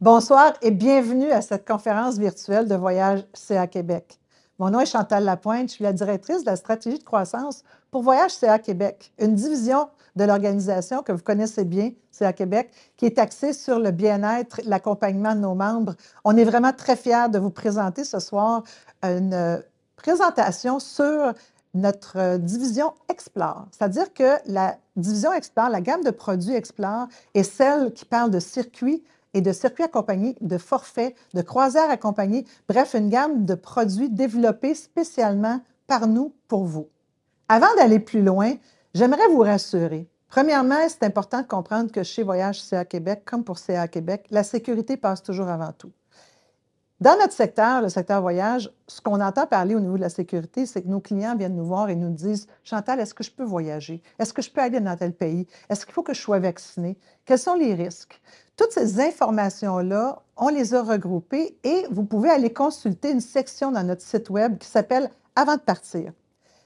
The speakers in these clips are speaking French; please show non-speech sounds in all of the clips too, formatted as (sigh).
Bonsoir et bienvenue à cette conférence virtuelle de Voyage CA Québec. Mon nom est Chantal Lapointe, je suis la directrice de la stratégie de croissance pour Voyage CA Québec, une division de l'organisation que vous connaissez bien, CA Québec, qui est axée sur le bien-être, l'accompagnement de nos membres. On est vraiment très fiers de vous présenter ce soir une euh, présentation sur notre euh, division Explore. C'est-à-dire que la division Explore, la gamme de produits Explore, est celle qui parle de circuits et de circuits accompagnés, de forfaits, de croisières accompagnées, bref, une gamme de produits développés spécialement par nous pour vous. Avant d'aller plus loin, j'aimerais vous rassurer. Premièrement, c'est important de comprendre que chez Voyage CA Québec, comme pour CA Québec, la sécurité passe toujours avant tout. Dans notre secteur, le secteur voyage, ce qu'on entend parler au niveau de la sécurité, c'est que nos clients viennent nous voir et nous disent Chantal, est-ce que je peux voyager Est-ce que je peux aller dans tel pays Est-ce qu'il faut que je sois vacciné Quels sont les risques Toutes ces informations-là, on les a regroupées et vous pouvez aller consulter une section dans notre site Web qui s'appelle Avant de partir.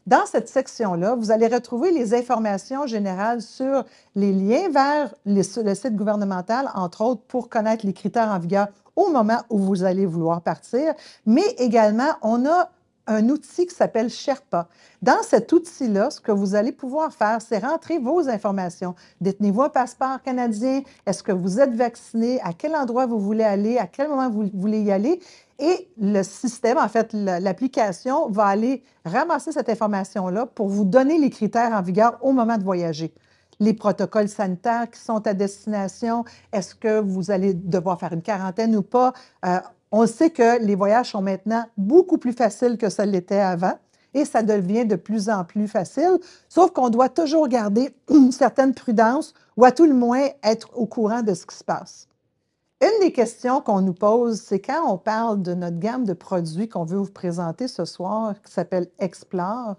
Dans cette section-là, vous allez retrouver les informations générales sur les liens vers les, le site gouvernemental, entre autres, pour connaître les critères en vigueur au moment où vous allez vouloir partir. Mais également, on a un outil qui s'appelle Sherpa. Dans cet outil-là, ce que vous allez pouvoir faire, c'est rentrer vos informations. Détenez-vous un passeport canadien? Est-ce que vous êtes vacciné? À quel endroit vous voulez aller? À quel moment vous voulez y aller? Et le système, en fait, l'application va aller ramasser cette information-là pour vous donner les critères en vigueur au moment de voyager les protocoles sanitaires qui sont à destination, est-ce que vous allez devoir faire une quarantaine ou pas. Euh, on sait que les voyages sont maintenant beaucoup plus faciles que ça l'était avant et ça devient de plus en plus facile, sauf qu'on doit toujours garder (clears throat) une certaine prudence ou à tout le moins être au courant de ce qui se passe. Une des questions qu'on nous pose, c'est quand on parle de notre gamme de produits qu'on veut vous présenter ce soir, qui s'appelle Explore,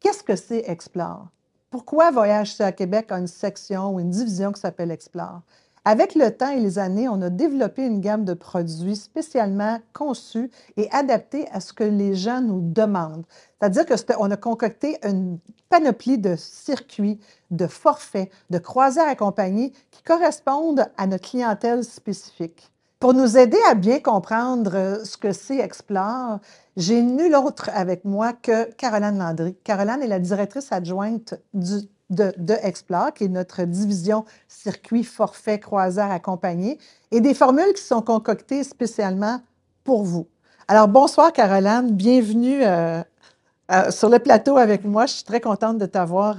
qu'est-ce que c'est Explore? Pourquoi Voyage à Québec a une section ou une division qui s'appelle Explore? Avec le temps et les années, on a développé une gamme de produits spécialement conçus et adaptés à ce que les gens nous demandent. C'est-à-dire qu'on a concocté une panoplie de circuits, de forfaits, de croisières accompagnées qui correspondent à notre clientèle spécifique. Pour nous aider à bien comprendre euh, ce que c'est Explore, j'ai nul autre avec moi que Caroline Landry. Caroline est la directrice adjointe de, de, Explore, qui est notre division circuit forfait croiseur accompagné, et des formules qui sont concoctées spécialement pour vous. Alors, bonsoir Caroline, bienvenue euh, euh, sur le plateau avec moi. Je suis très contente de t'avoir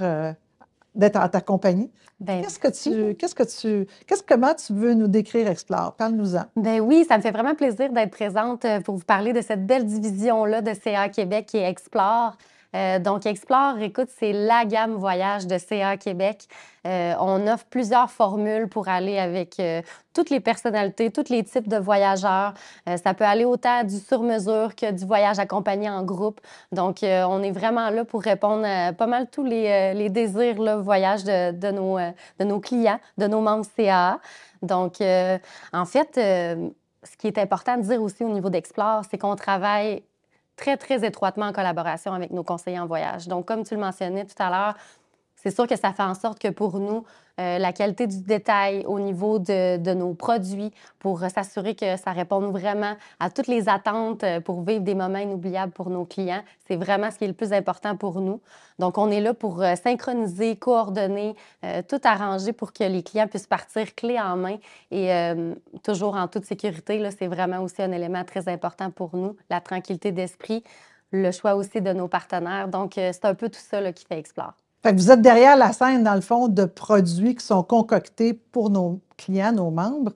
d'être à ta compagnie. Ben qu'est-ce que tu, qu'est-ce que tu, qu'est-ce comment tu veux nous décrire Explore Parle-nous-en. Ben oui, ça me fait vraiment plaisir d'être présente euh, pour vous parler de cette belle division là de CA Québec et Explore. Euh, donc, Explore, écoute, c'est la gamme voyage de CA Québec. Euh, on offre plusieurs formules pour aller avec euh, toutes les personnalités, tous les types de voyageurs. ça peut aller autant du sur-mesure que du voyage accompagné en groupe. Donc, on est vraiment là pour répondre à pas mal tous les, désirs, le voyage de, nos, de nos clients, de nos membres CA. Donc, en fait, ce qui est important de dire aussi au niveau d'Explore, c'est qu'on travaille très, très étroitement en collaboration avec nos conseillers en voyage. Donc, comme tu le mentionnais tout à l'heure, c'est sûr que ça fait en sorte que pour nous, euh, la qualité du détail au niveau de, nos produits, pour s'assurer que ça répond vraiment à toutes les attentes euh, pour vivre des moments inoubliables pour nos clients, c'est vraiment ce qui est le plus important pour nous. Donc, on est là pour euh, synchroniser, coordonner, tout arranger pour que les clients puissent partir clé en main et toujours en toute sécurité. C'est vraiment aussi un élément très important pour nous, la tranquillité d'esprit, le choix aussi de nos partenaires. Donc, c'est un peu tout ça qui fait Explore vous êtes derrière la scène, dans le fond, de produits qui sont concoctés pour nos clients, nos membres.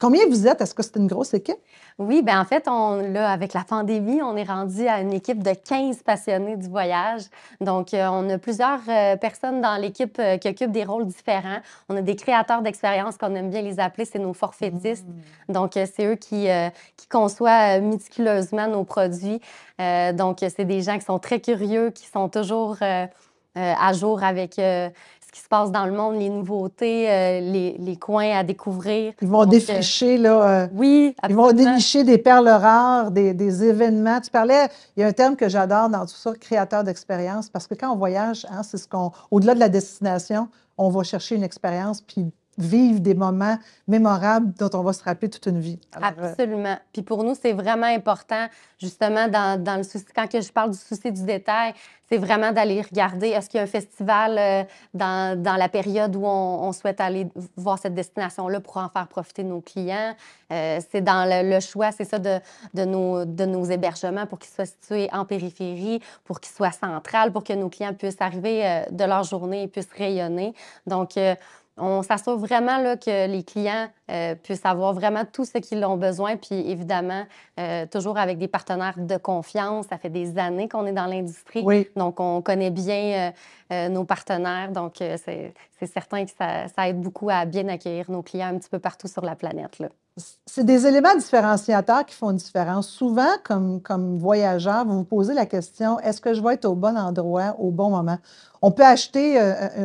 Combien vous êtes? Est-ce que c'est une grosse équipe? Oui, bien en fait, on, là, avec la pandémie, on est rendu à une équipe de 15 passionnés du voyage. Donc, euh, on a plusieurs euh, personnes dans l'équipe euh, qui occupent des rôles différents. On a des créateurs d'expériences qu'on aime bien les appeler, c'est nos forfaitistes. Mmh. Donc, c'est eux qui, qui conçoivent méticuleusement nos produits. donc, c'est des gens qui sont très curieux, qui sont toujours euh, à jour avec euh, ce qui se passe dans le monde, les nouveautés, euh, les, les, coins à découvrir. Ils vont défricher, là. oui, Ils vont dénicher des perles rares, des, des, événements. Tu parlais, il y a un terme que j'adore dans tout ça, créateur d'expérience, parce que quand on voyage, hein, c'est ce qu'on, au-delà de la destination, on va chercher une expérience, puis vivre des moments mémorables dont on va se rappeler toute une vie. Euh, Absolument. Puis pour nous, c'est vraiment important, justement, dans, dans, le souci, quand je parle du souci du détail, c'est vraiment d'aller regarder, est-ce qu'il y a un festival euh, dans, dans, la période où on, souhaite aller voir cette destination-là pour en faire profiter nos clients? Euh, c'est dans le, choix, c'est ça, de, de, nos, de nos hébergements pour qu'ils soient situés en périphérie, pour qu'ils soient centrales, pour que nos clients puissent arriver de leur journée et puissent rayonner. Donc, on s'assure vraiment là, que les clients euh, puissent avoir vraiment tout ce qu'ils ont besoin. Puis évidemment, euh, toujours avec des partenaires de confiance. Ça fait des années qu'on est dans l'industrie. Donc, on connaît bien euh, nos partenaires. Donc, c'est certain que ça, ça, aide beaucoup à bien accueillir nos clients un petit peu partout sur la planète. Là c'est des éléments différenciateurs qui font une différence. Souvent, comme, comme voyageur, vous vous posez la question, est-ce que je vais être au bon endroit au bon moment? On peut acheter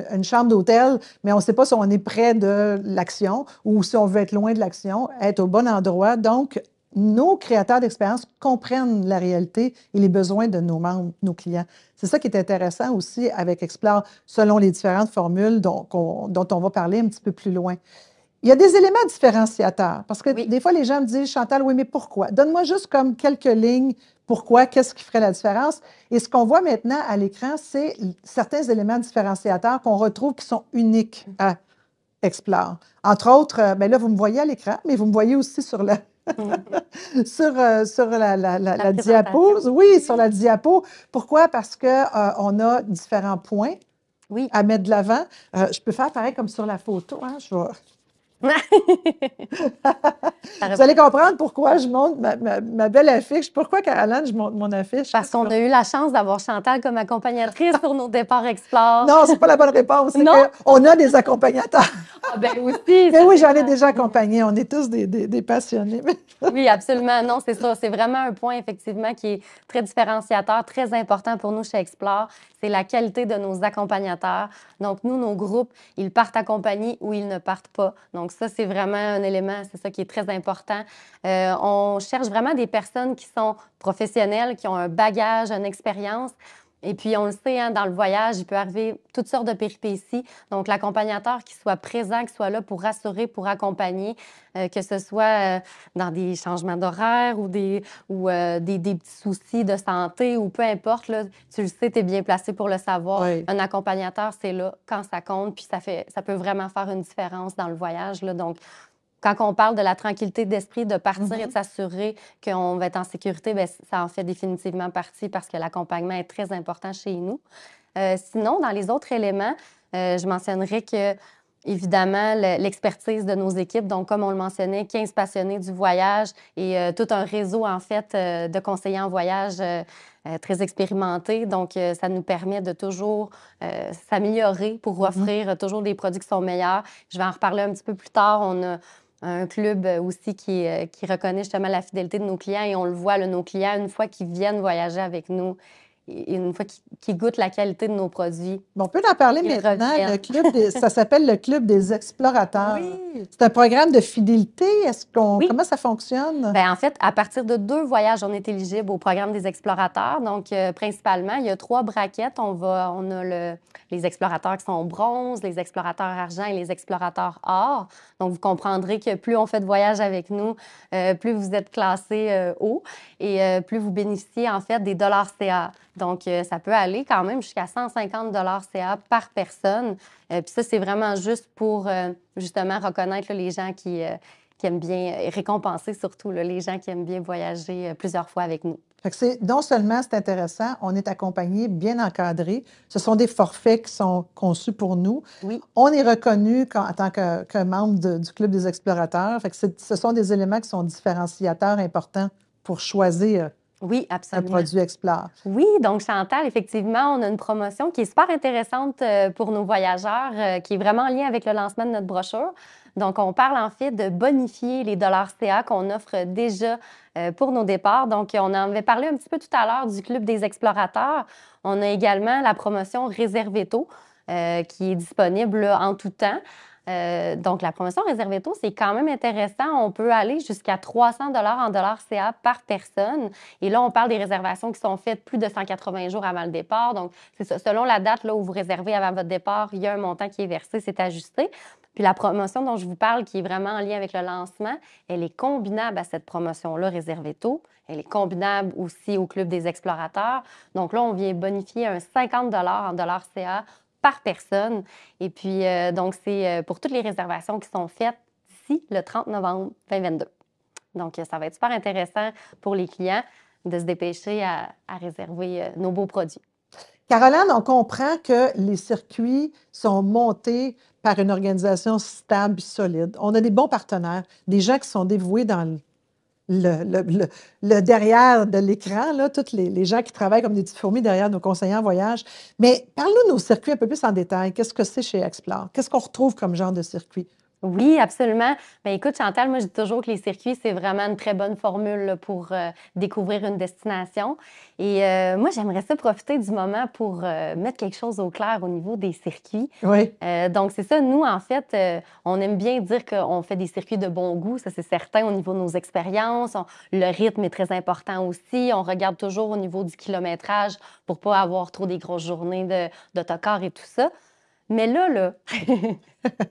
une chambre d'hôtel, mais on ne sait pas si on est près de l'action ou si on veut être loin de l'action, être au bon endroit. Donc, nos créateurs d'expérience comprennent la réalité et les besoins de nos membres, nos clients. C'est ça qui est intéressant aussi avec Explore, selon les différentes formules dont, on, dont on va parler un petit peu plus loin. Il y a des éléments différenciateurs, parce que des fois, les gens me disent, Chantal, oui, mais pourquoi? Donne-moi juste comme quelques lignes, pourquoi, qu'est-ce qui ferait la différence? Et ce qu'on voit maintenant à l'écran, c'est certains éléments différenciateurs qu'on retrouve qui sont uniques à explore. Entre autres, mais euh, ben là, vous me voyez à l'écran, mais vous me voyez aussi sur la, (laughs) sur, euh, sur la, la, la, diapo. Oui, sur la diapo. Pourquoi? Parce qu'on euh, on a différents points oui. à mettre de l'avant. je peux faire pareil comme sur la photo. Hein? Je, vais, (laughs) Vous allez comprendre pourquoi je monte ma, belle affiche. Pourquoi, Caroline, je monte mon affiche? Parce qu'on a eu la chance d'avoir Chantal comme accompagnatrice pour nos départs Explore. Non, c'est pas la bonne réponse. Non. On a des accompagnateurs. Ah ben (laughs) Mais oui, j'en ai déjà accompagné. On est tous des, des passionnés. (laughs) oui, absolument. Non, c'est ça. C'est vraiment un point, effectivement, qui est très différenciateur, très important pour nous chez Explore. C'est la qualité de nos accompagnateurs. Donc, nous, nos groupes, ils partent accompagnés ou ils ne partent pas. Donc, ça, c'est vraiment un élément, c'est ça qui est très important. Euh, on cherche vraiment des personnes qui sont professionnelles, qui ont un bagage, une expérience. Et puis, on le sait, hein, dans le voyage, il peut arriver toutes sortes de péripéties. Donc, l'accompagnateur qui soit présent, qui soit là pour rassurer, pour accompagner, euh, que ce soit euh, dans des changements d'horaire ou, des, ou euh, des, des, petits soucis de santé ou peu importe, là, tu le sais, tu es bien placé pour le savoir. Un accompagnateur, c'est là quand ça compte, puis ça, fait, ça peut vraiment faire une différence dans le voyage. Là. Donc, quand on parle de la tranquillité d'esprit, de partir et mm-hmm. de s'assurer qu'on va être en sécurité, bien, ça en fait définitivement partie parce que l'accompagnement est très important chez nous. Euh, sinon, dans les autres éléments, euh, je mentionnerai que évidemment l'expertise de nos équipes. Donc, comme on le mentionnait, 15 passionnés du voyage et euh, tout un réseau, en fait, de conseillers en voyage très expérimentés. Donc, ça nous permet de toujours s'améliorer pour mm-hmm. offrir toujours des produits qui sont meilleurs. Je vais en reparler un petit peu plus tard. On a un club euh, aussi euh, qui, reconnaît justement la fidélité de nos clients et on le voit, le nos clients, une fois qu'ils viennent voyager avec nous, une fois qu'ils goûtent la qualité de nos produits. on peut en parler maintenant. ça s'appelle le Club des explorateurs. Oui. C'est un programme de fidélité. Est-ce qu'on, Comment ça fonctionne? Bien, en fait, à partir de deux voyages, on est éligible au programme des explorateurs. Donc, euh, principalement, il y a trois braquettes. On, va, on a le, les explorateurs qui sont bronze, les explorateurs argent et les explorateurs or. Donc, vous comprendrez que plus on fait de voyages avec nous, euh, plus vous êtes classé euh, haut et plus vous bénéficiez, en fait, des dollars CA. Donc, euh, ça peut aller quand même jusqu'à 150 CA par personne. Euh, puis ça, c'est vraiment juste pour euh, justement reconnaître les gens qui, aiment bien, récompenser surtout les gens qui aiment bien voyager plusieurs fois avec nous. c'est, non seulement c'est intéressant, on est accompagné, bien encadré. Ce sont des forfaits qui sont conçus pour nous. On est reconnu en tant que, membre du Club des explorateurs. Fait que ce sont des éléments qui sont différenciateurs importants pour choisir oui, absolument. Un produit Explore. Oui, donc Chantal, effectivement, on a une promotion qui est super intéressante euh, pour nos voyageurs, euh, qui est vraiment en lien avec le lancement de notre brochure. Donc, on parle en fait de bonifier les dollars CA qu'on offre déjà euh, pour nos départs. Donc, on en avait parlé un petit peu tout à l'heure du Club des explorateurs. On a également la promotion Réservé tôt. qui est disponible en tout temps. Euh, donc, la promotion Réservé tôt, c'est quand même intéressant. On peut aller jusqu'à 300 en dollars CA par personne. Et là, on parle des réservations qui sont faites plus de 180 jours avant le départ. Donc, c'est Selon la date là, où vous réservez avant votre départ, il y a un montant qui est versé, c'est ajusté. Puis la promotion dont je vous parle, qui est vraiment en lien avec le lancement, elle est combinable à cette promotion-là réservé tôt. Elle est combinable aussi au Club des explorateurs. Donc là, on vient bonifier un 50 en dollars CA par personne. Et puis, euh, donc, c'est euh, pour toutes les réservations qui sont faites d'ici le 30 novembre 2022. Donc, euh, ça va être super intéressant pour les clients de se dépêcher à, à réserver nos beaux produits. Caroline, on comprend que les circuits sont montés par une organisation stable, solide. On a des bons partenaires, des gens qui sont dévoués dans le le, derrière de l'écran, là, toutes les, gens qui travaillent comme des petites fourmis derrière nos conseillers en voyage. Mais parle-nous de nos circuits un peu plus en détail. Qu'est-ce que c'est chez Explore? Qu'est-ce qu'on retrouve comme genre de circuit? Oui, absolument. Mais ben, écoute, Chantal, moi, je dis toujours que les circuits, c'est vraiment une très bonne formule pour euh, découvrir une destination. Et euh, moi, j'aimerais ça profiter du moment pour euh, mettre quelque chose au clair au niveau des circuits. Oui. donc, c'est ça. Nous, en fait, on aime bien dire qu'on fait des circuits de bon goût. Ça, c'est certain au niveau de nos expériences. Le rythme est très important aussi. On regarde toujours au niveau du kilométrage pour pas avoir trop des grosses journées d'autocar et tout ça. Mais là, là, (laughs)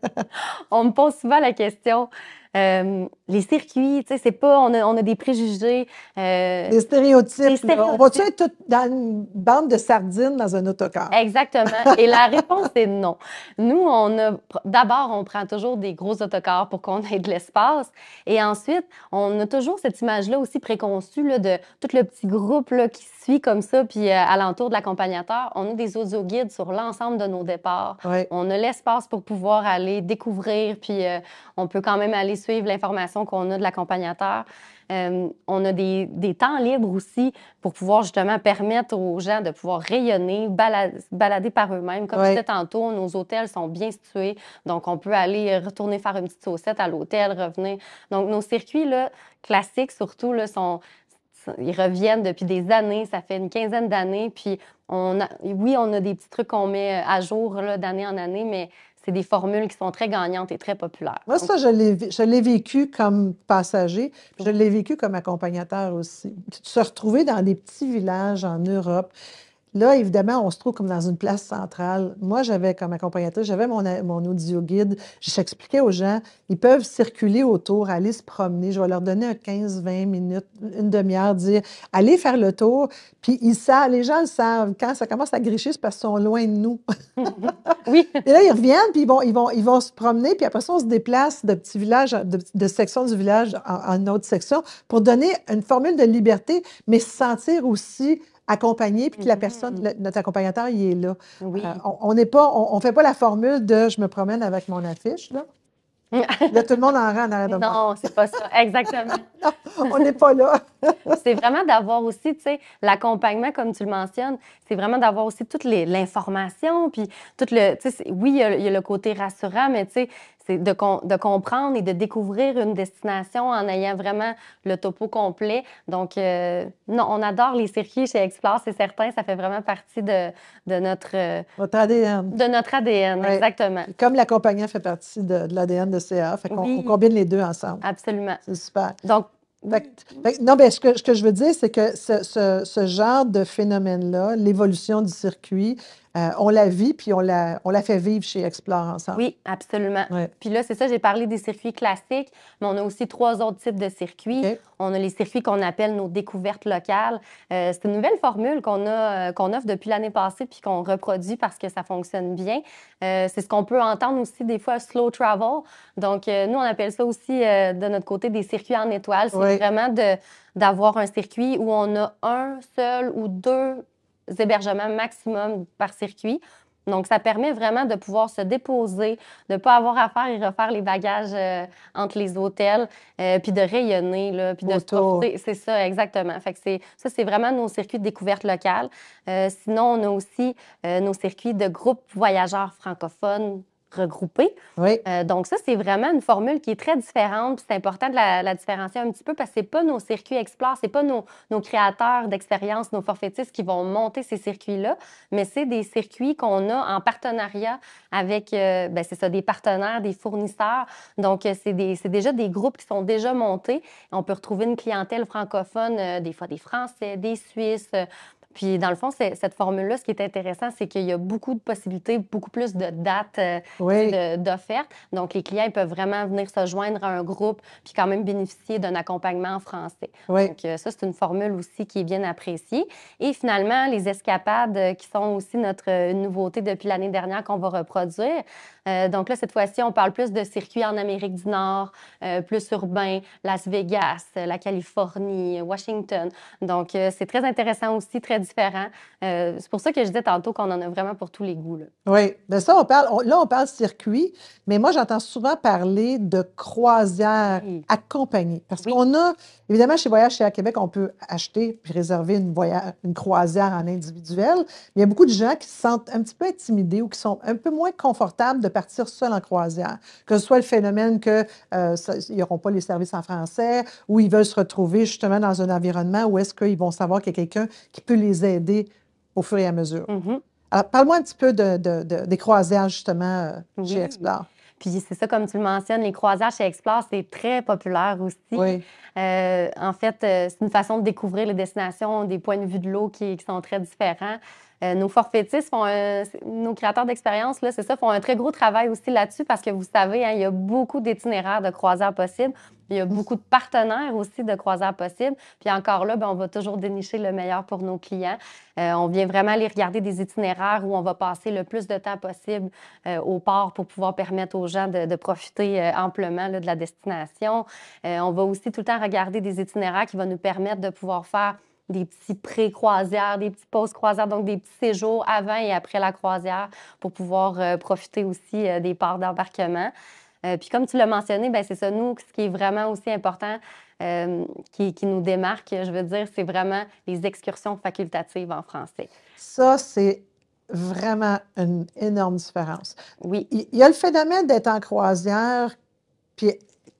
on me pose souvent la question euh, les circuits, tu sais, c'est pas, on a, on a, des préjugés. Euh, des stéréotypes. On va-tu être dans une bande de sardines dans un autocar? Exactement. Et la (laughs) réponse est non. Nous, on a, d'abord, on prend toujours des gros autocars pour qu'on ait de l'espace. Et ensuite, on a toujours cette image-là aussi préconçue là, de tout le petit groupe là, qui suit comme ça, puis à euh, alentour de l'accompagnateur. On a des audio-guides sur l'ensemble de nos départs. On a l'espace pour pouvoir aller découvrir, puis on peut quand même aller suivre l'information qu'on a de l'accompagnateur. Euh, on a des, des, temps libres aussi pour pouvoir justement permettre aux gens de pouvoir rayonner, balader, par eux-mêmes. Comme je disais tantôt, nos hôtels sont bien situés, donc on peut aller retourner faire une petite saucette à l'hôtel, revenir. Donc nos circuits là, classiques surtout là, sont, ils reviennent depuis des années, ça fait une quinzaine d'années. Puis, on oui, on a des petits trucs qu'on met à jour d'année en année, mais c'est des formules qui sont très gagnantes et très populaires. Moi, ça, je l'ai vécu comme passager, je l'ai vécu comme accompagnateur aussi. Se retrouver dans des petits villages en Europe, Là, évidemment, on se trouve comme dans une place centrale. Moi, j'avais comme accompagnateur, j'avais mon, mon audio guide. J'expliquais aux gens, ils peuvent circuler autour, aller se promener. Je vais leur donner un 15, 20 minutes, une demi-heure, dire, allez faire le tour. Puis ils savent, les gens le savent. Quand ça commence à gricher, c'est parce qu'ils sont loin de nous. (laughs) oui. Et là, ils reviennent, puis ils vont, ils, vont, ils vont se promener. Puis après ça, on se déplace de petit village, de, de section du village en, en, autre section pour donner une formule de liberté, mais se sentir aussi accompagné, puis que la mm-hmm. personne, notre accompagnateur, il est là. Euh, on n'est pas, on, fait pas la formule de je me promène avec mon affiche, là. (laughs) Là, tout le monde en rentre dans la Non, c'est pas ça, exactement. (laughs) on n'est pas là. (laughs) c'est vraiment d'avoir aussi, tu sais, l'accompagnement, comme tu le mentionnes, c'est vraiment d'avoir aussi toute l'information, puis tout le, oui, il y, a, le côté rassurant, mais tu sais, c'est de, de, comprendre et de découvrir une destination en ayant vraiment le topo complet. Donc, euh, non, on adore les circuits chez Explore, c'est certain. Ça fait vraiment partie de, de notre, euh, Votre ADN. De notre ADN, exactement. Comme la compagnie fait partie de, de l'ADN de CA, fait qu'on combine les deux ensemble. Absolument. C'est super. Donc, non, mais ce que, je veux dire, c'est que ce, ce, ce, genre de phénomène-là, l'évolution du circuit, euh, on la vit, puis on la, on la fait vivre chez Explore ensemble. Oui, absolument. Puis là, c'est ça, j'ai parlé des circuits classiques, mais on a aussi trois autres types de circuits. On a les circuits qu'on appelle nos découvertes locales. Euh, c'est une nouvelle formule qu'on a euh, qu'on offre depuis l'année passée, puis qu'on reproduit parce que ça fonctionne bien. c'est ce qu'on peut entendre aussi des fois slow travel. Donc, nous, on appelle ça aussi de notre côté des circuits en étoile. C'est vraiment de d'avoir un circuit où on a un seul ou deux hébergements maximum par circuit. Donc, ça permet vraiment de pouvoir se déposer, de ne pas avoir à faire et refaire les bagages euh, entre les hôtels, euh, puis de rayonner, là, puis de C'est ça, exactement. Fait ça, c'est vraiment nos circuits de découverte locale. Euh, sinon, on a aussi nos circuits de groupes voyageurs francophones regrouper. Oui. Euh, donc ça, c'est vraiment une formule qui est très différente. C'est important de la, différencier un petit peu parce que ce pas nos circuits explore, ce pas nos, créateurs d'expérience, nos forfaitistes qui vont monter ces circuits-là, mais c'est des circuits qu'on a en partenariat avec, euh, ben, c'est ça, des partenaires, des fournisseurs. Donc, euh, c'est déjà des groupes qui sont déjà montés. On peut retrouver une clientèle francophone, des fois des Français, des Suisses, puis dans le fond, cette formule-là, ce qui est intéressant, c'est qu'il y a beaucoup de possibilités, beaucoup plus de dates euh, d'offertes. Donc les clients ils peuvent vraiment venir se joindre à un groupe puis quand même bénéficier d'un accompagnement en français. Donc euh, ça, c'est une formule aussi qui est bien appréciée. Et finalement, les escapades euh, qui sont aussi notre nouveauté depuis l'année dernière qu'on va reproduire. donc là, cette fois-ci, on parle plus de circuits en Amérique du Nord, plus urbain, Las Vegas, la Californie, Washington. Donc c'est très intéressant aussi, très différents. Euh, c'est pour ça que je disais tantôt qu'on en a vraiment pour tous les goûts. Oui, mais ben, ça, on parle, là, on parle circuit, mais moi, j'entends souvent parler de croisière accompagnée. Parce qu'on a, évidemment, chez Voyage chez à Québec, on peut acheter puis réserver une, voyage, une croisière en individuel, mais il y a beaucoup de gens qui se sentent un petit peu intimidés ou qui sont un peu moins confortables de partir seul en croisière. Que ce soit le phénomène qu'ils euh, n'auront pas les services en français ou ils veulent se retrouver justement dans un environnement où est-ce qu'ils vont savoir qu'il y a quelqu'un qui peut les aider au fur et à mesure. Mm-hmm. Alors, parle-moi un petit peu des croisières, justement, euh, chez Explore. Puis c'est ça, comme tu le mentionnes, les croisières chez Explore, c'est très populaire aussi. Euh, en fait, euh, c'est une façon de découvrir les destinations, des points de vue de l'eau qui, sont très différents. Euh, nos forfaitistes, nos créateurs d'expérience, c'est ça, font un très gros travail aussi là-dessus parce que vous savez, hein, il y a beaucoup d'itinéraires de croisières possibles. Il y a beaucoup de partenaires aussi de croisières possibles. Puis encore là, ben, on va toujours dénicher le meilleur pour nos clients. Euh, on vient vraiment aller regarder des itinéraires où on va passer le plus de temps possible euh, au port pour pouvoir permettre aux gens de, profiter amplement de la destination. on va aussi tout le temps regarder des itinéraires qui vont nous permettre de pouvoir faire des petits pré-croisières, des petits post croisières, donc des petits séjours avant et après la croisière pour pouvoir euh, profiter aussi euh, des ports d'embarquement. Euh, puis comme tu l'as mentionné, ben, c'est ça, nous, ce qui est vraiment aussi important, qui, qui, nous démarque, je veux dire, c'est vraiment les excursions facultatives en français. Ça, c'est vraiment une énorme différence. Oui. Il y a le phénomène d'être en croisière puis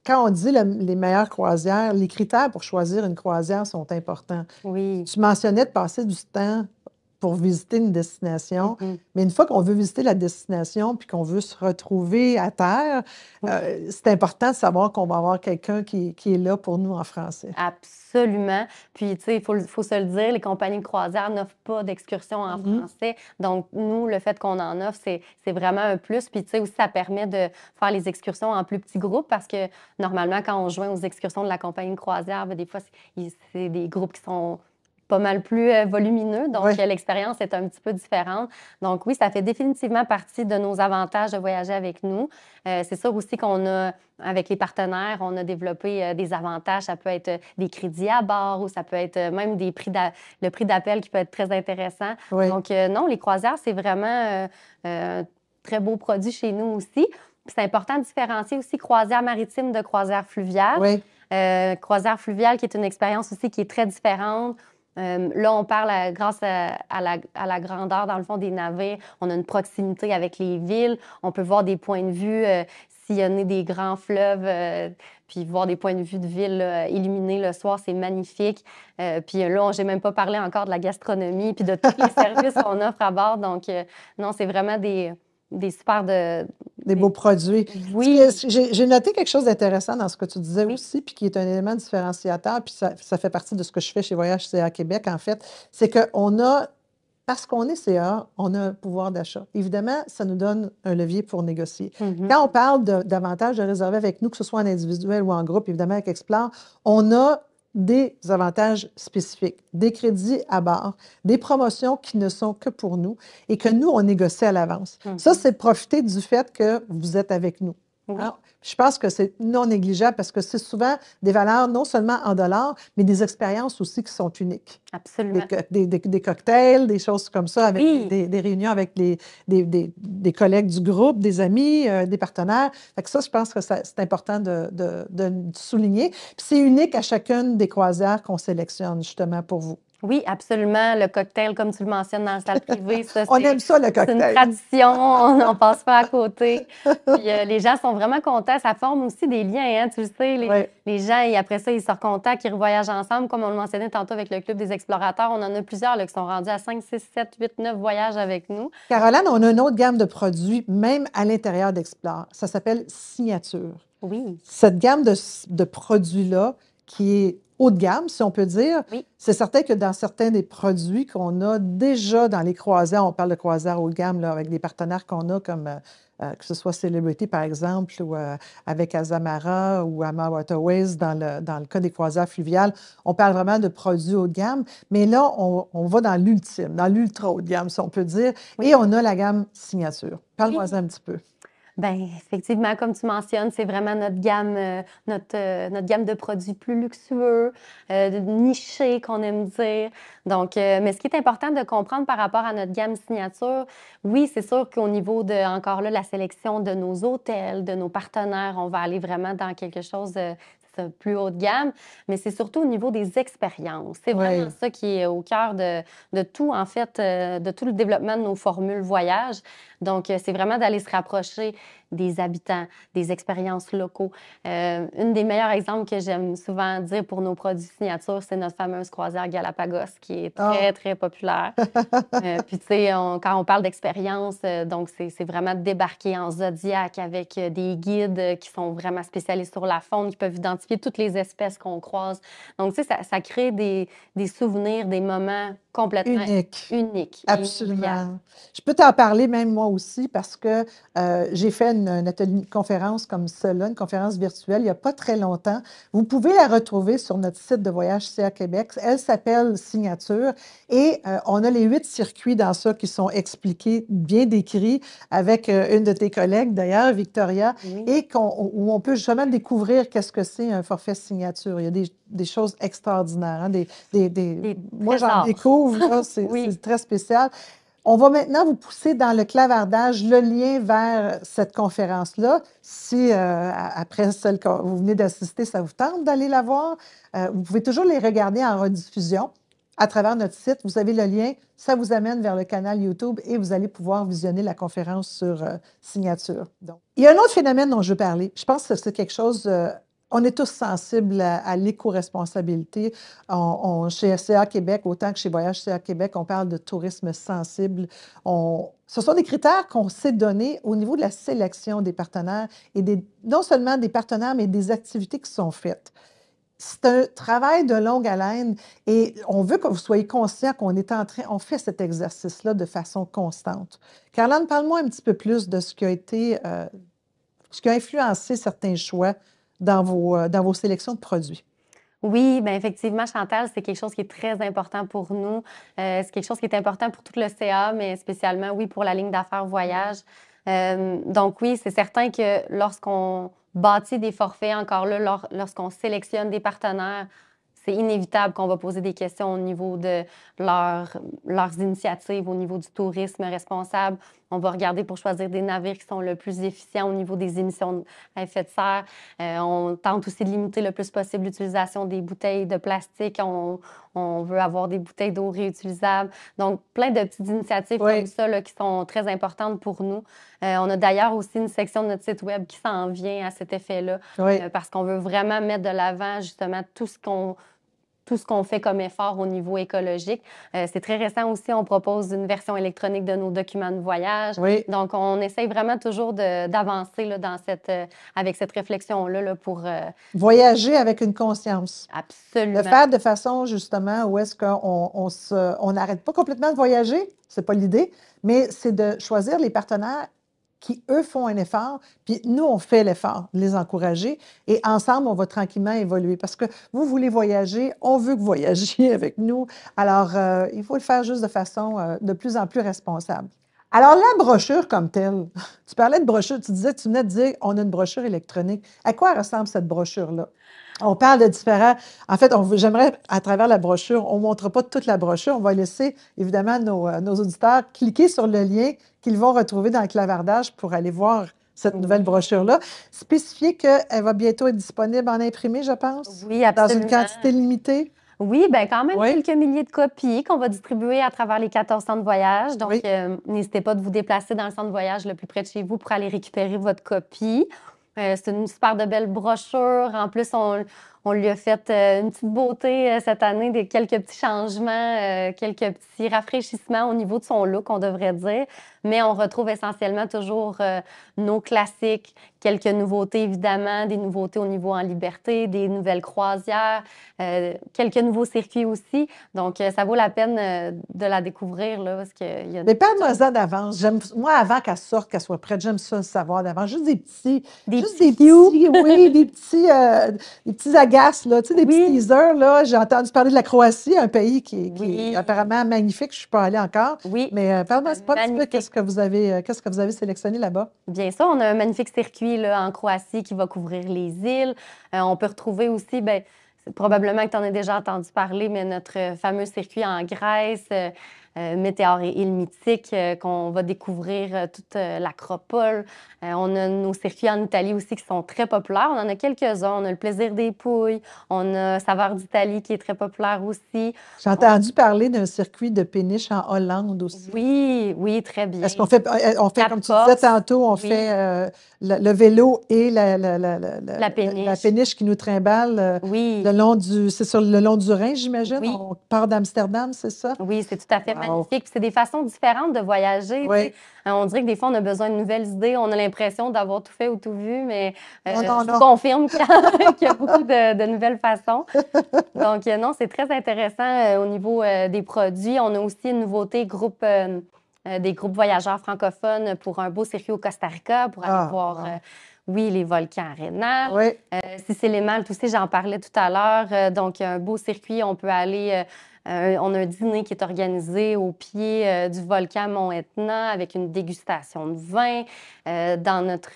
quand on dit les meilleures croisières, les critères pour choisir une croisière sont importants. Oui. Tu mentionnais de passer du temps pour visiter une destination. Mm-hmm. Mais une fois qu'on veut visiter la destination puis qu'on veut se retrouver à terre, mm-hmm. euh, c'est important de savoir qu'on va avoir quelqu'un qui, qui, est là pour nous en français. Absolument. Puis, tu sais, il faut, faut, se le dire, les compagnies de croisière n'offrent pas d'excursions en mm-hmm. français. Donc, nous, le fait qu'on en offre, c'est vraiment un plus. Puis, tu sais, aussi, ça permet de faire les excursions en plus petits groupes parce que normalement, quand on joint aux excursions de la compagnie de croisière, ben, des fois, c'est des groupes qui sont pas mal plus euh, volumineux. Donc, l'expérience est un petit peu différente. Donc, oui, ça fait définitivement partie de nos avantages de voyager avec nous. Euh, c'est sûr aussi qu'on a, avec les partenaires, on a développé euh, des avantages. Ça peut être des crédits à bord ou ça peut être même des prix le prix d'appel qui peut être très intéressant. Donc, non, les croisières, c'est vraiment un très beau produit chez nous aussi. C'est important de différencier aussi croisière maritime de croisière fluviale. croisière fluviale, qui est une expérience aussi qui est très différente, euh, là, on parle grâce à, la, grandeur, dans le fond, des navets. On a une proximité avec les villes. On peut voir des points de vue, euh, sillonner des grands fleuves, euh, puis voir des points de vue de villes illuminés le soir. C'est magnifique. puis là, j'ai même pas parlé encore de la gastronomie, puis de tous les (laughs) services qu'on offre à bord. Donc, non, c'est vraiment des, des super de, des beaux produits. Oui. J'ai noté quelque chose d'intéressant dans ce que tu disais aussi, puis qui est un élément différenciateur, puis ça, fait partie de ce que je fais chez Voyage CA Québec, en fait, c'est qu'on a, parce qu'on est CA, on a un pouvoir d'achat. Évidemment, ça nous donne un levier pour négocier. Mm-hmm. Quand on parle d'avantages de, de réserver avec nous, que ce soit en individuel ou en groupe, évidemment, avec Explore, on a des avantages spécifiques, des crédits à bord, des promotions qui ne sont que pour nous et que nous, on négocie à l'avance. Ça, mm-hmm. c'est profiter du fait que vous êtes avec nous. Ah, je pense que c'est non négligeable parce que c'est souvent des valeurs non seulement en dollars, mais des expériences aussi qui sont uniques. Absolument. Des, cocktails, des choses comme ça, avec des, réunions avec les, des, collègues du groupe, des amis, euh, des partenaires. Fait que ça, je pense que c'est important de, de, de souligner. c'est unique à chacune des croisières qu'on sélectionne justement pour vous. Oui, absolument. Le cocktail, comme tu le mentionnes dans la salle privée, (laughs) ça, on aime ça, le cocktail. C'est une tradition, on n'en passe pas à côté. (laughs) Euh, les gens sont vraiment contents. Ça forme aussi des liens, hein, tu le sais. Les, gens, et après ça, ils sortent recontactent, ils revoyagent ensemble. Comme on le mentionnait tantôt avec le Club des explorateurs, on en a plusieurs là, qui sont rendus à 5, 6, 7, 8, 9 voyages avec nous. Caroline, on a une autre gamme de produits, même à l'intérieur d'Explore. Ça s'appelle Signature. Oui. Cette gamme de produits-là, qui est haut de gamme, si on peut dire. C'est certain que dans certains des produits qu'on a déjà dans les croisières, on parle de croisières haut de gamme là, avec des partenaires qu'on a comme euh, euh, que ce soit Celebrity, par exemple, ou euh, avec Azamara ou Ama Waterways, dans le, dans le cas des croisières fluviales, on parle vraiment de produits haut de gamme. Mais là, on, va dans l'ultime, dans l'ultra haut de gamme, si on peut dire. Et on a la gamme signature. Parle-moi un petit peu. Ben effectivement, comme tu mentionnes, c'est vraiment notre gamme, euh, notre, euh, notre gamme de produits plus luxueux, euh, nichés qu'on aime dire. Donc, euh, mais ce qui est important de comprendre par rapport à notre gamme signature, oui, c'est sûr qu'au niveau de encore là la sélection de nos hôtels, de nos partenaires, on va aller vraiment dans quelque chose plus haut de gamme, mais c'est surtout au niveau des expériences. C'est vraiment ça qui est au cœur de, de, tout, en fait, euh, de tout le développement de nos formules voyage. Donc, euh, c'est vraiment d'aller se rapprocher des habitants, des expériences locaux. Euh, une des meilleurs exemples que j'aime souvent dire pour nos produits signatures, c'est notre fameuse croisière Galapagos qui est ah. très, très populaire. (laughs) Euh, puis, tu sais, quand on parle d'expérience, euh, donc c'est vraiment débarquer en Zodiac avec euh, des guides qui sont vraiment spécialistes sur la faune, qui peuvent identifier toutes les espèces qu'on croise. Donc, tu sais, ça, crée des, des souvenirs, des moments complètement uniques. Absolument. Je peux t'en parler même moi aussi parce que j'ai fait une une, conférence comme celle-là, une conférence virtuelle, il n'y a pas très longtemps. Vous pouvez la retrouver sur notre site de Voyage CA Québec. Elle s'appelle Signature et euh, on a les huit circuits dans ça qui sont expliqués, bien décrits, avec euh, une de tes collègues d'ailleurs, Victoria, et où on peut justement découvrir qu'est-ce que c'est un forfait signature. Il y a des, choses extraordinaires. Hein, des, des, moi, j'en découvre, (laughs) c'est très spécial. On va maintenant vous pousser dans le clavardage le lien vers cette conférence-là. Si euh, après celle que vous venez d'assister, ça vous tente d'aller la voir, euh, vous pouvez toujours les regarder en rediffusion à travers notre site. Vous avez le lien, ça vous amène vers le canal YouTube et vous allez pouvoir visionner la conférence sur euh, signature. Donc, il y a un autre phénomène dont je veux parler. Je pense que c'est quelque chose on est tous sensibles à, l'éco-responsabilité. chez SCA Québec, autant que chez Voyage SCA Québec, on parle de tourisme sensible. ce sont des critères qu'on s'est donnés au niveau de la sélection des partenaires et non seulement des partenaires, mais des activités qui sont faites. C'est un travail de longue haleine et on veut que vous soyez conscients qu'on est en train, on fait cet exercice-là de façon constante. Caroline, parle-moi un petit peu plus de ce qui a été, euh, ce qui a influencé certains choix dans vos, euh, dans vos sélections de produits. Oui, bien effectivement, Chantal, c'est quelque chose qui est très important pour nous. Euh, c'est quelque chose qui est important pour tout le CA, mais spécialement, oui, pour la ligne d'affaires voyage. Euh, donc oui, c'est certain que lorsqu'on bâtit des forfaits, encore là, lorsqu'on sélectionne des partenaires, c'est inévitable qu'on va poser des questions au niveau de leur, leurs initiatives, au niveau du tourisme responsable. On va regarder pour choisir des navires qui sont le plus efficients au niveau des émissions à effet de serre. Euh, on tente aussi de limiter le plus possible l'utilisation des bouteilles de plastique. On, on veut avoir des bouteilles d'eau réutilisables. Donc, plein de petites initiatives comme ça qui sont très importantes pour nous. Euh, on a d'ailleurs aussi une section de notre site Web qui s'en vient à cet effet-là euh, parce qu'on veut vraiment mettre de l'avant justement tout ce qu'on tout ce qu'on fait comme effort au niveau écologique. Euh, c'est très récent aussi, on propose une version électronique de nos documents de voyage. Oui. Donc, on essaye vraiment toujours d'avancer dans cette, euh, avec cette réflexion-là pour... Euh, voyager avec une conscience. Absolument. Le faire de façon, justement, où est-ce qu'on on n'arrête on pas complètement de voyager, c'est pas l'idée, mais c'est de choisir les partenaires qui, eux, font un effort, puis nous, on fait l'effort de les encourager, et ensemble, on va tranquillement évoluer. Parce que vous voulez voyager, on veut que vous voyagiez (laughs) avec nous. Alors, euh, il faut le faire juste de façon euh, de plus en plus responsable. Alors, la brochure comme telle, (laughs) tu parlais de brochure, tu disais, tu venais de dire, on a une brochure électronique. À quoi ressemble cette brochure-là? On parle de différents. En fait, j'aimerais, à travers la brochure, on ne montre pas toute la brochure. On va laisser, évidemment, nos, euh, nos auditeurs cliquer sur le lien qu'ils vont retrouver dans le clavardage pour aller voir cette nouvelle brochure-là. Spécifier qu'elle va bientôt être disponible en imprimé, je pense. Oui, absolument. Dans une quantité limitée. Oui, bien quand même quelques milliers de copies qu'on va distribuer à travers les 14 centres de voyage. Donc, euh, n'hésitez pas de vous déplacer dans le centre de voyage le plus près de chez vous pour aller récupérer votre copie. Euh, c'est une super de belle brochure. En plus, on, on lui a fait euh, une petite beauté euh, cette année, des quelques petits changements, euh, quelques petits rafraîchissements au niveau de son look, on devrait dire. Mais on retrouve essentiellement toujours nos classiques, quelques nouveautés évidemment, des nouveautés au niveau en liberté, des nouvelles croisières, quelques nouveaux circuits aussi. Donc, ça vaut la peine de la découvrir là, parce qu'il y a. Mais pas moi d'avance. moi avant qu'elle sorte, qu'elle soit prête, j'aime ça savoir d'avance. Juste des petits, des juste petits des petits, oui, des petits, des petits m'agace, là. Tu sais, des petits teasers, là. J'ai entendu parler de la Croatie, un pays qui, est apparemment magnifique. Je ne suis pas allée encore. Oui. Mais euh, parle-moi un petit peu, qu'est-ce que vous avez, euh, qu'est-ce que vous avez sélectionné là-bas? Bien sûr, on a un magnifique circuit, là, en Croatie qui va couvrir les îles. Euh, on peut retrouver aussi, ben, probablement que tu en as déjà entendu parler, mais notre euh, fameux circuit en Grèce. Euh, Météor et mythique, euh, qu'on va découvrir euh, toute l'acropole. on a nos circuits en Italie aussi qui sont très populaires. On en a quelques-uns. On a le plaisir des pouilles. On a Saveur d'Italie qui est très populaire aussi. J'ai entendu parler d'un circuit de péniche en Hollande aussi. Oui, oui, très bien. Est-ce qu'on fait, on fait comme tu disais tantôt, on fait le, vélo et la, péniche. qui nous trimballe oui. le long du, c'est sur le long du Rhin, j'imagine. On part d'Amsterdam, c'est ça? Oui, c'est tout à fait magnifique. C'est des façons différentes de voyager. Euh, on dirait que des fois, on a besoin de nouvelles idées. On a l'impression d'avoir tout fait ou tout vu, mais euh, je confirme (laughs) qu'il y a beaucoup de, nouvelles façons. Donc, euh, non, c'est très intéressant au niveau des produits. On a aussi une nouveauté groupe. des groupes voyageurs francophones pour un beau circuit au Costa Rica, pour aller ah, voir oui, les volcans rénales, euh, si c'est les mâles, tout j'en parlais tout à l'heure. Euh, donc, un beau circuit, on peut aller, euh, on a un dîner qui est organisé au pied du volcan Mont-Etna avec une dégustation de vin. dans notre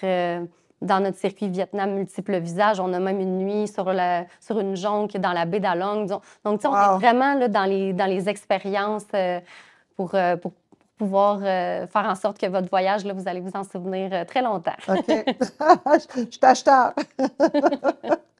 dans notre circuit Vietnam multiple visage. On a même une nuit sur, la, sur une jonque dans la baie d'Along. Donc, tu on est vraiment là, dans les, dans les expériences pour, pour pouvoir euh, faire en sorte que votre voyage, là, vous allez vous en souvenir euh, très longtemps. OK. (laughs) Je t'achète. (laughs)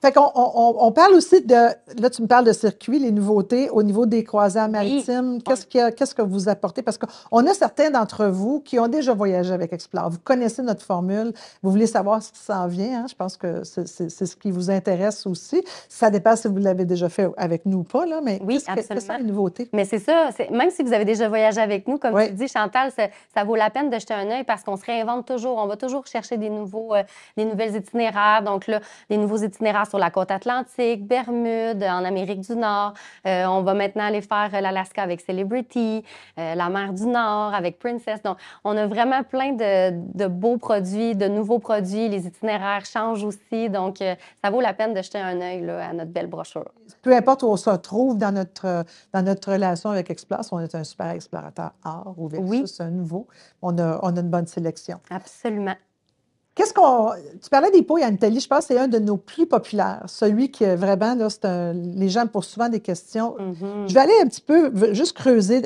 Fait qu'on on, parle aussi de. Là, tu me parles de circuits les nouveautés au niveau des croisières maritimes. Qu'est-ce, que, qu'est-ce que vous apportez? Parce qu'on a certains d'entre vous qui ont déjà voyagé avec Explore. Vous connaissez notre formule. Vous voulez savoir ce qui s'en vient. Hein? Je pense que c'est, c'est, ce qui vous intéresse aussi. Ça dépend si vous l'avez déjà fait avec nous ou pas, là, mais oui, qu'est-ce absolument. que c'est les nouveautés? Mais c'est ça. C'est, même si vous avez déjà voyagé avec nous, comme tu dis, Chantal, ça, vaut la peine de jeter un œil parce qu'on se réinvente toujours. On va toujours chercher des, nouveaux, euh, des nouvelles itinéraires. Donc, là, les nouveaux itinéraires sur la côte atlantique, Bermude, en Amérique du Nord. Euh, on va maintenant aller faire euh, l'Alaska avec Celebrity, euh, la mer du Nord avec Princess. Donc, on a vraiment plein de, beaux produits, de nouveaux produits. Les itinéraires changent aussi. Donc, ça vaut la peine de jeter un œil à notre belle brochure. Peu importe où on se trouve dans notre, dans notre relation avec si on est un super explorateur art ou versus oui. un nouveau. On a, on a une bonne sélection. Absolument. Qu'est-ce qu'on. Tu parlais des pots à Italie, je pense que c'est un de nos plus populaires. Celui qui vraiment, c'est les gens me posent souvent des questions. Mm-hmm. Je vais aller un petit peu juste creuser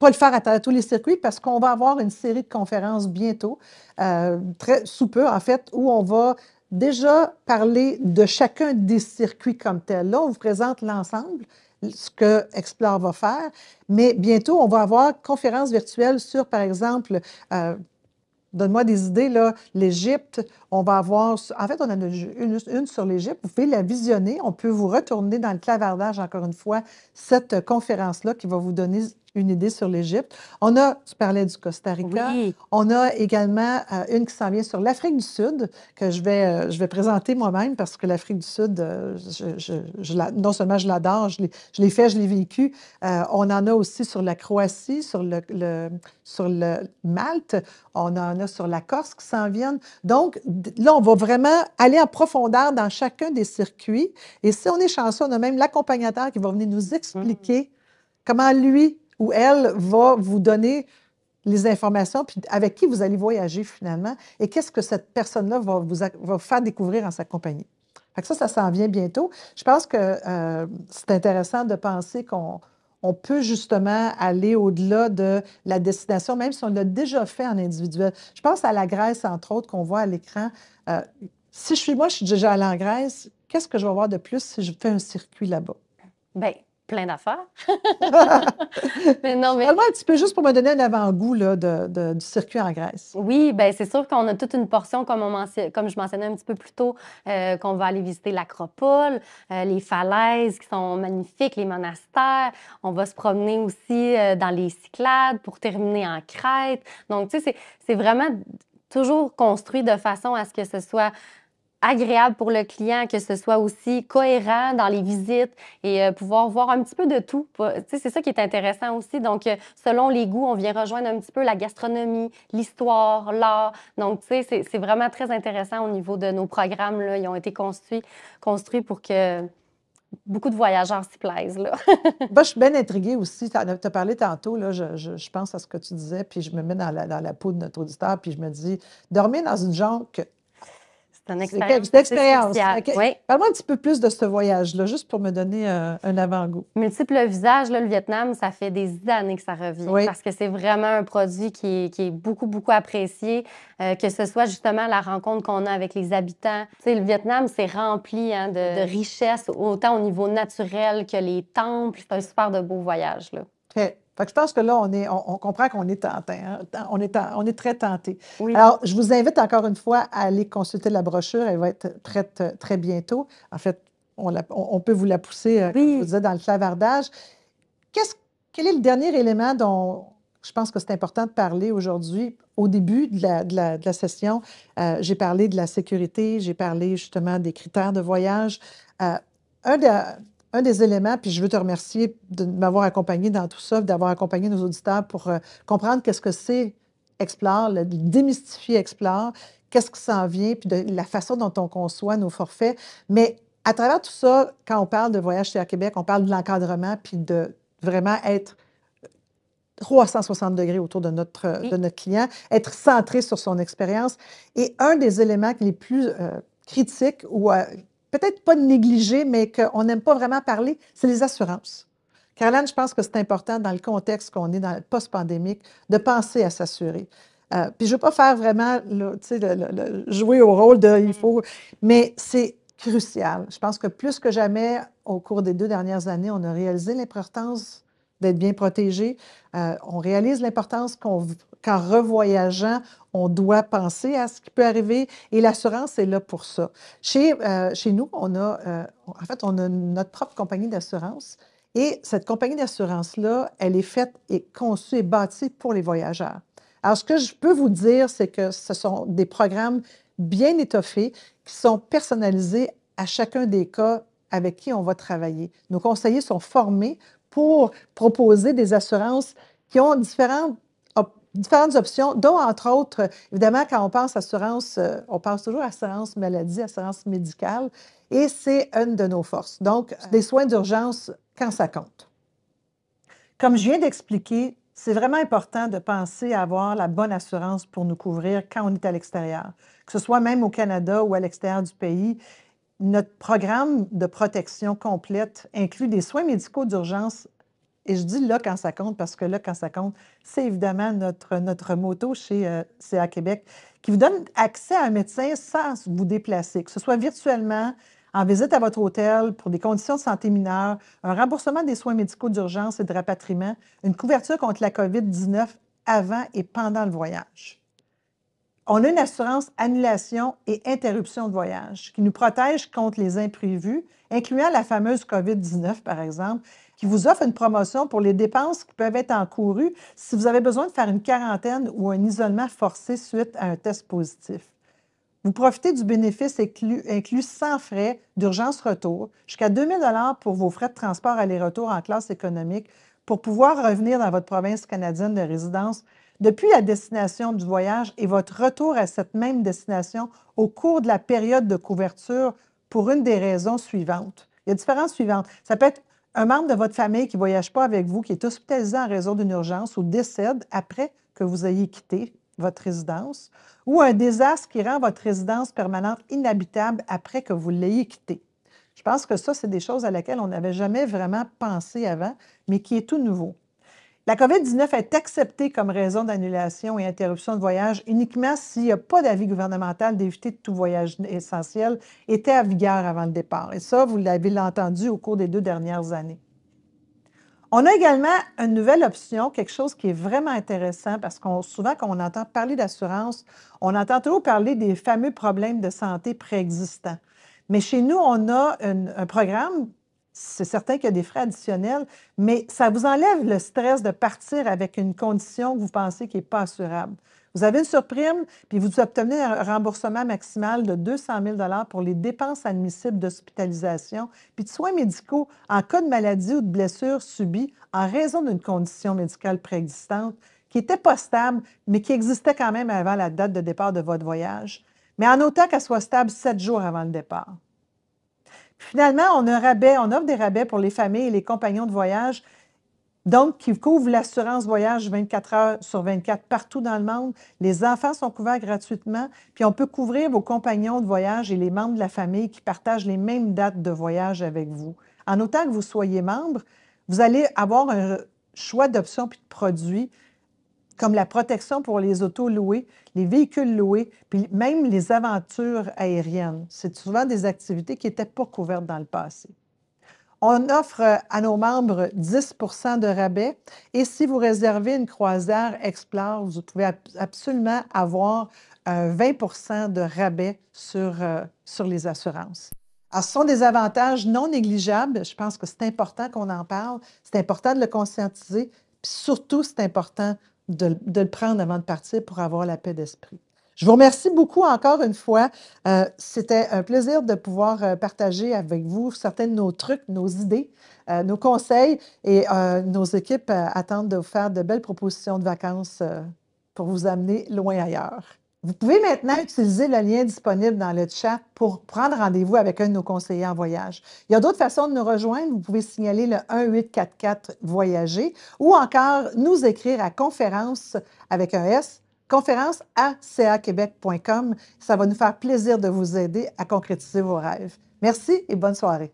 pas le faire à, tous les circuits parce qu'on va avoir une série de conférences bientôt, euh, très sous peu en fait, où on va déjà parler de chacun des circuits comme tel. Là, on vous présente l'ensemble, ce que Explore va faire, mais bientôt, on va avoir conférences virtuelles sur, par exemple, euh, Donne-moi des idées, là. L'Égypte, on va avoir. En fait, on a une, une sur l'Égypte. Vous pouvez la visionner. On peut vous retourner dans le clavardage, encore une fois, cette conférence-là qui va vous donner une idée sur l'Égypte. On a, tu parlais du Costa Rica. On a également euh, une qui s'en vient sur l'Afrique du Sud, que je vais, euh, je vais présenter moi-même parce que l'Afrique du Sud, euh, je, la, non seulement je l'adore, je l'ai fait, je l'ai vécu. on en a aussi sur la Croatie, sur le, sur le Malte, on en a sur la Corse qui s'en viennent. Donc, là, on va vraiment aller en profondeur dans chacun des circuits. Et si on est chanceux, on a même l'accompagnateur qui va venir nous expliquer mm. comment lui où elle va vous donner les informations, puis avec qui vous allez voyager finalement, et qu'est-ce que cette personne-là va vous, faire découvrir en sa compagnie. ça, ça s'en vient bientôt. Je pense que euh, c'est intéressant de penser qu'on peut justement aller au-delà de la destination, même si on l'a déjà fait en individuel. Je pense à la Grèce, entre autres, qu'on voit à l'écran. Euh, si je suis moi, je suis déjà allée en Grèce, qu'est-ce que je vais voir de plus si je fais un circuit là-bas? Bien, plein d'affaires. (laughs) mais non, mais... parle un petit peu juste pour me donner un avant-goût là, de, du circuit en Grèce. Oui, bien, c'est sûr qu'on a toute une portion, comme, on comme je mentionnais un petit peu plus tôt, euh, qu'on va aller visiter l'Acropole, euh, les falaises qui sont magnifiques, les monastères. On va se promener aussi euh, dans les Cyclades pour terminer en Crète. Donc, tu sais, c'est, c'est vraiment toujours construit de façon à ce que ce soit agréable pour le client, que ce soit aussi cohérent dans les visites et euh, pouvoir voir un petit peu de tout. C'est ça qui est intéressant aussi. Donc, euh, selon les goûts, on vient rejoindre un petit peu la gastronomie, l'histoire, l'art. Donc, tu sais, c'est vraiment très intéressant au niveau de nos programmes. Là. Ils ont été construits, construits pour que beaucoup de voyageurs s'y plaisent. Là. (laughs) je suis bien intriguée aussi. Tu as parlé tantôt, là, je, je, je, pense à ce que tu disais, puis je me mets dans la, dans peau de notre auditeur, puis je me dis, dormir dans une jungle c'est expérience. Parle-moi un petit peu plus de ce voyage-là, juste pour me donner euh, un avant-goût. Multiples visage, là, le Vietnam, ça fait des années que ça revient parce que c'est vraiment un produit qui est, beaucoup, beaucoup apprécié, euh, que ce soit justement la rencontre qu'on a avec les habitants. Tu le Vietnam, c'est rempli hein, de, richesses, autant au niveau naturel que les temples. C'est un super de beau voyage. Là. Fait que je pense que là, on, est, on, comprend qu'on est tenté. Hein. On, est, on est très tenté. Alors, je vous invite encore une fois à aller consulter la brochure. Elle va être prête euh, très bientôt. En fait, on, on peut vous la pousser, euh, comme je vous disais, dans le clavardage. Qu'est-ce, quel est le dernier élément dont je pense que c'est important de parler aujourd'hui? Au début de la, de la, session, euh, j'ai parlé de la sécurité, j'ai parlé justement des critères de voyage. un des un des éléments, puis je veux te remercier de m'avoir accompagné dans tout ça, d'avoir accompagné nos auditeurs pour euh, comprendre qu'est-ce que c'est Explore, le démystifier Explore, qu'est-ce qui s'en vient, puis de la façon dont on conçoit nos forfaits. Mais à travers tout ça, quand on parle de voyage à Québec, on parle de l'encadrement, puis de vraiment être 360 degrés autour de notre, de notre client, être centré sur son expérience. Et un des éléments les plus euh, critiques ou euh, peut-être pas de négliger, mais qu'on n'aime pas vraiment parler, c'est les assurances. Caroline, je pense que c'est important dans le contexte qu'on est dans le post-pandémique de penser à s'assurer. Euh, puis je ne veux pas faire vraiment le, le, jouer au rôle de il faut, mm-hmm. mais c'est crucial. Je pense que plus que jamais, au cours des deux dernières années, on a réalisé l'importance d'être bien protégé. Euh, on réalise l'importance qu'on qu'en revoyageant, on doit penser à ce qui peut arriver et l'assurance est là pour ça. Chez, euh, chez nous, on a, euh, en fait, on a notre propre compagnie d'assurance et cette compagnie d'assurance-là, elle est faite et conçue et bâtie pour les voyageurs. Alors, ce que je peux vous dire, c'est que ce sont des programmes bien étoffés qui sont personnalisés à chacun des cas avec qui on va travailler. Nos conseillers sont formés pour proposer des assurances qui ont différentes différentes options, dont entre autres, évidemment, quand on pense assurance, euh, on pense toujours à assurance maladie, assurance médicale, et c'est une de nos forces. Donc, des soins d'urgence quand ça compte. Comme je viens d'expliquer, c'est vraiment important de penser à avoir la bonne assurance pour nous couvrir quand on est à l'extérieur, que ce soit même au Canada ou à l'extérieur du pays. Notre programme de protection complète inclut des soins médicaux d'urgence et je dis là quand ça compte, parce que là quand ça compte, c'est évidemment notre, notre moto chez euh, CA Québec qui vous donne accès à un médecin sans vous déplacer, que ce soit virtuellement, en visite à votre hôtel pour des conditions de santé mineures, un remboursement des soins médicaux d'urgence et de rapatriement, une couverture contre la COVID-19 avant et pendant le voyage. On a une assurance annulation et interruption de voyage qui nous protège contre les imprévus, incluant la fameuse COVID-19, par exemple, qui vous offre une promotion pour les dépenses qui peuvent être encourues si vous avez besoin de faire une quarantaine ou un isolement forcé suite à un test positif. Vous profitez du bénéfice inclus, sans frais d'urgence retour, jusqu'à 2000 pour vos frais de transport aller-retour en classe économique pour pouvoir revenir dans votre province canadienne de résidence depuis la destination du voyage et votre retour à cette même destination au cours de la période de couverture pour une des raisons suivantes. Il y a différentes suivantes. Ça peut être un membre de votre famille qui ne voyage pas avec vous, qui est hospitalisé en raison d'une urgence ou décède après que vous ayez quitté votre résidence, ou un désastre qui rend votre résidence permanente inhabitable après que vous l'ayez quittée. Je pense que ça, c'est des choses à laquelle on n'avait jamais vraiment pensé avant, mais qui est tout nouveau. La COVID-19 est acceptée comme raison d'annulation et interruption de voyage uniquement s'il n'y a pas d'avis gouvernemental d'éviter tout voyage essentiel était à vigueur avant le départ. Et ça, vous l'avez entendu au cours des deux dernières années. On a également une nouvelle option, quelque chose qui est vraiment intéressant parce qu'on souvent quand on entend parler d'assurance, on entend toujours parler des fameux problèmes de santé préexistants. Mais chez nous, on a un programme c'est certain qu'il y a des frais additionnels, mais ça vous enlève le stress de partir avec une condition que vous pensez qui n'est pas assurable. Vous avez une surprime, puis vous obtenez un remboursement maximal de 200 000 pour les dépenses admissibles d'hospitalisation puis de soins médicaux en cas de maladie ou de blessure subie en raison d'une condition médicale préexistante qui n'était pas stable, mais qui existait quand même avant la date de départ de votre voyage, mais en autant qu'elle soit stable sept jours avant le départ. Finalement, on a rabais, on offre des rabais pour les familles et les compagnons de voyage, donc qui couvrent l'assurance voyage 24 heures sur 24 partout dans le monde. Les enfants sont couverts gratuitement, puis on peut couvrir vos compagnons de voyage et les membres de la famille qui partagent les mêmes dates de voyage avec vous. En autant que vous soyez membre, vous allez avoir un choix d'options puis de produits comme la protection pour les autos louées, les véhicules loués, puis même les aventures aériennes. C'est souvent des activités qui n'étaient pas couvertes dans le passé. On offre à nos membres 10 de rabais et si vous réservez une croisière Explore, vous pouvez absolument avoir 20 euh, de rabais sur, euh, sur les assurances. Alors, ce sont des avantages non négligeables. Je pense que c'est important qu'on en parle. C'est important de le conscientiser. Puis surtout, c'est important de, le prendre avant de partir pour avoir la paix d'esprit. Je vous remercie beaucoup encore une fois. Euh, c'était un plaisir de pouvoir euh, partager avec vous certains de nos trucs, nos idées, euh, nos conseils et nos équipes attendent de vous faire de belles propositions de vacances pour vous amener loin ailleurs. Vous pouvez maintenant utiliser le lien disponible dans le chat pour prendre rendez-vous avec un de nos conseillers en voyage. Il y a d'autres façons de nous rejoindre. Vous pouvez signaler le 1 844 Voyager ou encore nous écrire à conférence avec un S, conférence à caquebec.com. Ça va nous faire plaisir de vous aider à concrétiser vos rêves. Merci et bonne soirée.